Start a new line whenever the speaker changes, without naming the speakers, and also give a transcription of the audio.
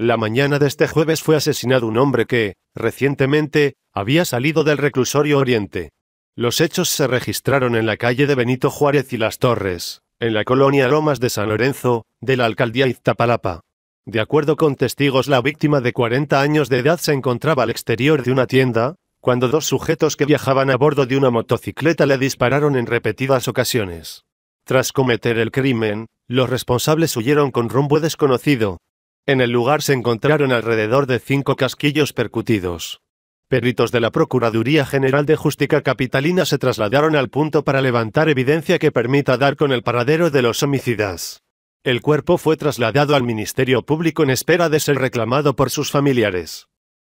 La mañana de este jueves fue asesinado un hombre que, recientemente, había salido del reclusorio Oriente. Los hechos se registraron en la calle de Benito Juárez y Las Torres, en la colonia Lomas de San Lorenzo, de la alcaldía Iztapalapa. De acuerdo con testigos, la víctima de 40 años de edad se encontraba al exterior de una tienda, cuando dos sujetos que viajaban a bordo de una motocicleta le dispararon en repetidas ocasiones. Tras cometer el crimen, los responsables huyeron con rumbo desconocido, en el lugar se encontraron alrededor de cinco casquillos percutidos. Peritos de la Procuraduría General de Justicia Capitalina se trasladaron al punto para levantar evidencia que permita dar con el paradero de los homicidas. El cuerpo fue trasladado al Ministerio Público en espera de ser reclamado por sus familiares.